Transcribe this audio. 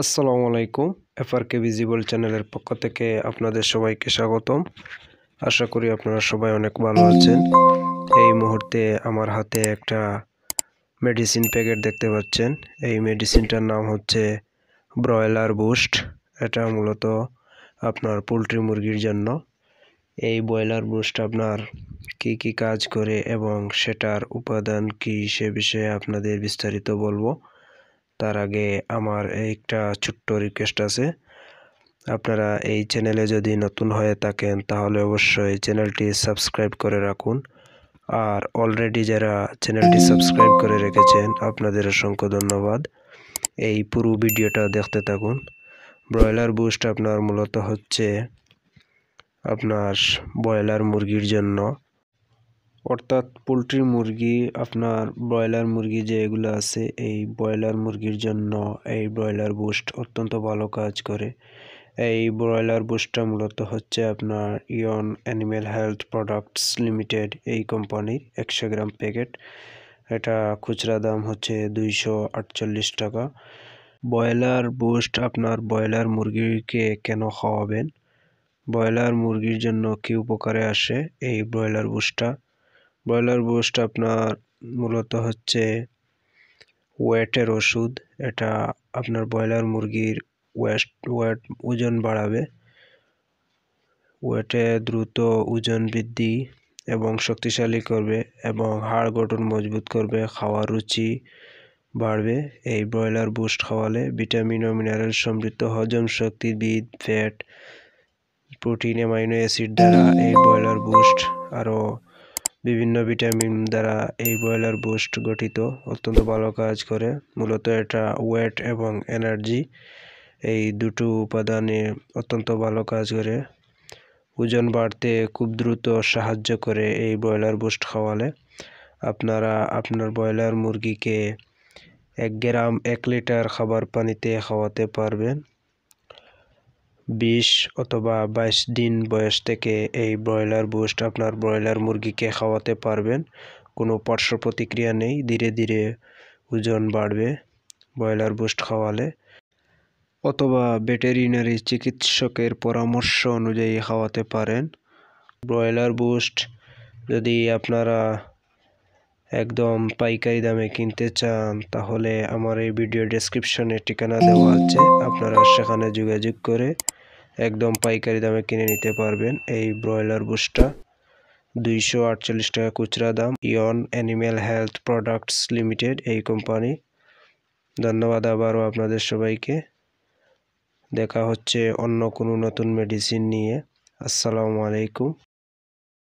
আসসালামু আলাইকুম এফআর কে ভিজিবল চ্যানেলের পক্ষ থেকে আপনাদের সবাইকে স্বাগতম আশা করি আপনারা সবাই অনেক ভালো আছেন এই মুহূর্তে আমার হাতে একটা মেডিসিন প্যাকেট দেখতে পাচ্ছেন এই মেডিসিনটার নাম হচ্ছে ব্রয়লার বুস্ট এটা মূলত আপনার পোলট্রি মুরগির জন্য এই ব্রয়লার বুস্ট আপনার কি কি কাজ করে এবং সেটার উপাদান কি সে বিষয়ে আপনাদের বিস্তারিত বলবো তার আগে আমার একটা ছোট্ট রিকোয়েস্ট আছে আপনারা এই চ্যানেলে যদি নতুন হয়ে থাকেন তাহলে অবশ্যই চ্যানেলটি সাবস্ক্রাইব করে রাখুন আর অলরেডি যারা চ্যানেলটি সাবস্ক্রাইব করে রেখেছেন আপনাদের অসংখ্য ধন্যবাদ এই পুরো ভিডিওটা দেখতে থাকুন ব্রয়লার বুস্ট আপনার মূলত হচ্ছে আপনার ব্রয়লার মুরগির জন্য অর্থাৎ পোলট্রি মুরগি আপনার ব্রয়লার মুরগি যে এগুলো আছে এই ব্রয়লার মুরগির জন্য এই ব্রয়লার বুস্ট অত্যন্ত ভালো কাজ করে এই ব্রয়লার বুস্টটা মূলত হচ্ছে আপনার ইয়ন অ্যানিম্যাল হেলথ প্রোডাক্টস লিমিটেড এই কোম্পানির একশো গ্রাম প্যাকেট এটা খুচরা দাম হচ্ছে দুইশো টাকা ব্রয়লার বুস্ট আপনার ব্রয়লার মুরগিকে কেন খাওয়াবেন ব্রয়লার মুরগির জন্য কী উপকারে আসে এই ব্রয়লার বুস্টটা ব্রয়লার বুস্ট আপনার মূলত হচ্ছে ওয়েটের ওষুধ এটা আপনার ব্রয়লার মুরগির ওয়েস্ট ওয়েট ওজন বাড়াবে ওয়েটে দ্রুত ওজন বৃদ্ধি এবং শক্তিশালী করবে এবং হাড় গঠন মজবুত করবে খাওয়ার রুচি বাড়বে এই ব্রয়লার বুস্ট খাওয়ালে ভিটামিন ও মিনারেল সমৃদ্ধ হজম শক্তি বিদ ফ্যাট প্রোটিন অ্যামাইনো অ্যাসিড দ্বারা এই ব্রয়লার বুস্ট আরও বিভিন্ন ভিটামিন দ্বারা এই ব্রয়লার বুস্ট গঠিত অত্যন্ত ভালো কাজ করে মূলত এটা ওয়েট এবং এনার্জি এই দুটো উপাদানে অত্যন্ত ভালো কাজ করে ওজন বাড়তে খুব দ্রুত সাহায্য করে এই ব্রয়লার বুস্ট খাওয়ালে আপনারা আপনার ব্রয়লার মুরগিকে এক গ্রাম এক লিটার খাবার পানিতে খাওয়াতে পারবেন বিশ অথবা বাইশ দিন বয়স থেকে এই ব্রয়লার বুস্ট আপনার ব্রয়লার মুরগিকে খাওয়াতে পারবেন কোনো পার্শ্ব প্রতিক্রিয়া নেই ধীরে ধীরে ওজন বাড়বে ব্রয়লার বুস্ট খাওয়ালে অথবা ভেটেরিনারি চিকিৎসকের পরামর্শ অনুযায়ী খাওয়াতে পারেন ব্রয়লার বুস্ট যদি আপনারা একদম পাইকারি দামে কিনতে চান তাহলে আমার এই ভিডিও ডেসক্রিপশনে ঠিকানা দেওয়া আছে আপনারা সেখানে যোগাযোগ করে একদম পাইকারি দামে কিনে নিতে পারবেন এই ব্রয়লার বুসটা দুইশো আটচল্লিশ টাকা খুচরা দাম ইয়ন অ্যানিম্যাল হেলথ প্রোডাক্টস লিমিটেড এই কোম্পানি ধন্যবাদ আবারও আপনাদের সবাইকে দেখা হচ্ছে অন্য কোনো নতুন মেডিসিন নিয়ে আসসালামু আলাইকুম